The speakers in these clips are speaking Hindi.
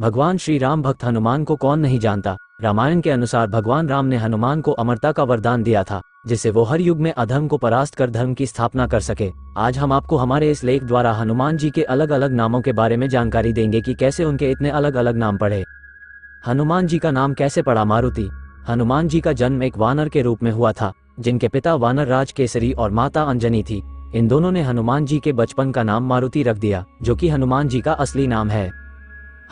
भगवान श्री राम भक्त हनुमान को कौन नहीं जानता रामायण के अनुसार भगवान राम ने हनुमान को अमरता का वरदान दिया था जिसे वो हर युग में अधर्म को परास्त कर धर्म की स्थापना कर सके आज हम आपको हमारे इस लेख द्वारा हनुमान जी के अलग अलग नामों के बारे में जानकारी देंगे कि कैसे उनके इतने अलग अलग नाम पढ़े हनुमान जी का नाम कैसे पड़ा मारुति हनुमान जी का जन्म एक वानर के रूप में हुआ था जिनके पिता वानर राज केसरी और माता अंजनी थी इन दोनों ने हनुमान जी के बचपन का नाम मारुति रख दिया जो कि हनुमान जी का असली नाम है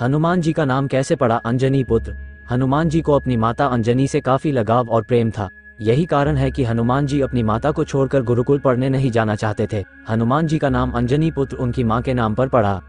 हनुमान जी का नाम कैसे पड़ा अंजनी पुत्र हनुमान जी को अपनी माता अंजनी से काफी लगाव और प्रेम था यही कारण है कि हनुमान जी अपनी माता को छोड़कर गुरुकुल पढ़ने नहीं जाना चाहते थे हनुमान जी का नाम अंजनी पुत्र उनकी माँ के नाम पर पड़ा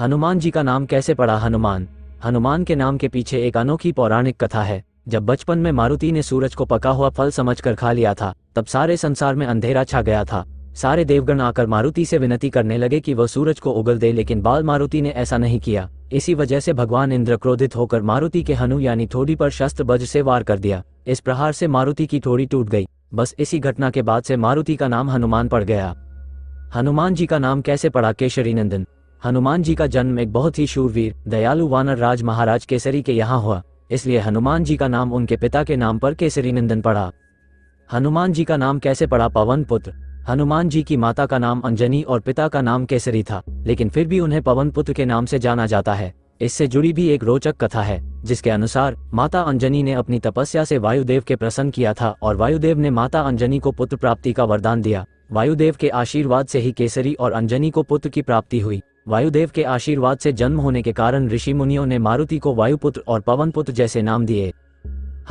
हनुमान जी का नाम कैसे पड़ा हनुमान हनुमान के नाम के पीछे एक अनोखी पौराणिक कथा है जब बचपन में मारुति ने सूरज को पका हुआ फल समझकर खा लिया था तब सारे संसार में अंधेरा छा गया था सारे देवगण आकर मारुति से विनती करने लगे कि वह सूरज को उगल दे लेकिन बाल मारुति ने ऐसा नहीं किया इसी वजह से भगवान इंद्र क्रोधित होकर मारुति के हनु यानी थोड़ी पर शस्त्र बज से वार कर दिया इस प्रहार से मारुति की थोड़ी टूट गई बस इसी घटना के बाद से मारुति का नाम हनुमान पड़ गया हनुमान जी का नाम कैसे पड़ा केशरी नंदन हनुमान जी का जन्म एक बहुत ही शूरवीर दयालु वानर राज महाराज केसरी के यहाँ हुआ इसलिए हनुमान जी का नाम उनके पिता के नाम पर केसरी नंदन पड़ा हनुमान जी का नाम कैसे पड़ा पवन पुत्र हनुमान जी की माता का नाम अंजनी और पिता का नाम केसरी था लेकिन फिर भी उन्हें पवन पुत्र के नाम से जाना जाता है इससे जुड़ी भी एक रोचक कथा है जिसके अनुसार माता अंजनी ने अपनी तपस्या से वायुदेव के प्रसन्न किया था और वायुदेव ने माता अंजनी को पुत्र प्राप्ति का वरदान दिया वायुदेव के आशीर्वाद से ही केसरी और अंजनी को पुत्र की प्राप्ति हुई वायुदेव के आशीर्वाद से जन्म होने के कारण ऋषि मुनियों ने मारुति को वायुपुत्र और पवन पुत्र जैसे नाम दिए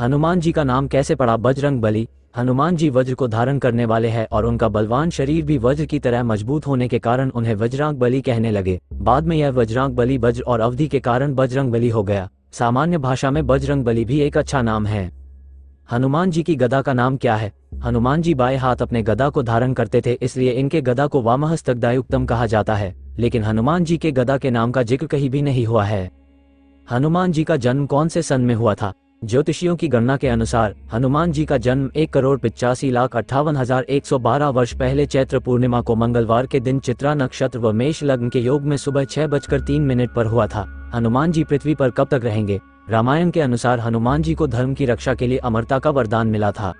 हनुमान जी का नाम कैसे पड़ा बजरंग बली हनुमान जी वज्र को धारण करने वाले हैं और उनका बलवान शरीर भी वज्र की तरह मजबूत होने के कारण उन्हें वज्रांग बली कहने लगे बाद में यह वज्रांग बली वज्र और अवधि के कारण बजरंग बली हो गया सामान्य भाषा में बजरंग बली भी एक अच्छा नाम है हनुमान जी की गदा का नाम क्या है हनुमान जी बाएं हाथ अपने गदा को धारण करते थे इसलिए इनके गदा को वामहस्तकदायुक्तम कहा जाता है लेकिन हनुमान जी के गदा के नाम का जिक्र कहीं भी नहीं हुआ है हनुमान जी का जन्म कौन से सन में हुआ था ज्योतिषियों की गणना के अनुसार हनुमान जी का जन्म एक करोड़ पिचासी लाख अट्ठावन हजार एक सौ बारह वर्ष पहले चैत्र पूर्णिमा को मंगलवार के दिन चित्रा नक्षत्र व मेष लग्न के योग में सुबह छह बजकर तीन मिनट पर हुआ था हनुमान जी पृथ्वी पर कब तक रहेंगे रामायण के अनुसार हनुमान जी को धर्म की रक्षा के लिए अमरता का वरदान मिला था